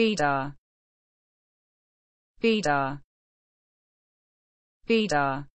Bida. Bida. Bida.